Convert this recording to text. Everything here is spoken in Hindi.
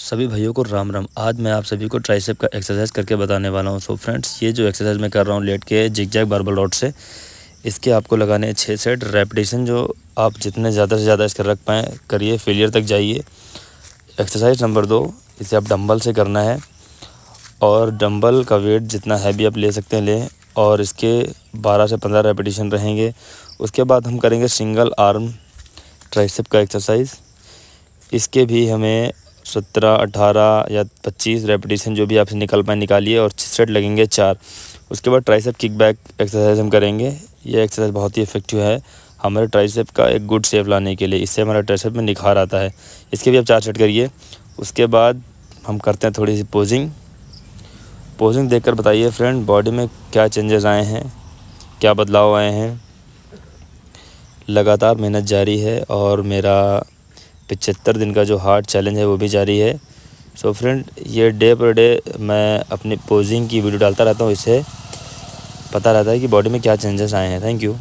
सभी भाइयों को राम राम आज मैं आप सभी को ट्राइसेप का एक्सरसाइज करके बताने वाला हूँ सो फ्रेंड्स ये जो एक्सरसाइज मैं कर रहा हूँ लेट के जिग जैक बार्बल रॉड से इसके आपको लगाने हैं छः सेट रेपिटेशन जो आप जितने ज़्यादा से ज़्यादा इसका रख पाएँ करिए फेलियर तक जाइए एक्सरसाइज नंबर दो इसे आप डम्बल से करना है और डम्बल का वेट जितना हैवी आप ले सकते हैं लें और इसके बारह से पंद्रह रेपिटेशन रहेंगे उसके बाद हम करेंगे सिंगल आर्म ट्राइसेप का एक्सरसाइज इसके भी हमें सत्रह अठारह या पच्चीस रेपिटेशन जो भी आपसे निकल पाए निकालिए और सेट लगेंगे चार उसके बाद ट्राइसेप किकबैक एक्सरसाइज हम करेंगे ये एक्सरसाइज बहुत ही इफेक्टिव है हमारे ट्राइसेप का एक गुड सेप लाने के लिए इससे हमारा ट्राइसेप में निखार आता है इसके भी आप चार सेट करिए उसके बाद हम करते हैं थोड़ी सी पोजिंग पोजिंग देख बताइए फ्रेंड बॉडी में क्या चेंजेस आए हैं क्या बदलाव आए हैं लगातार मेहनत जारी है और मेरा पिछहत्तर दिन का जो हार्ड चैलेंज है वो भी जारी है सो so फ्रेंड ये डे पर डे मैं अपनी पोजिंग की वीडियो डालता रहता हूँ इससे पता रहता है कि बॉडी में क्या चेंजेस आए हैं थैंक यू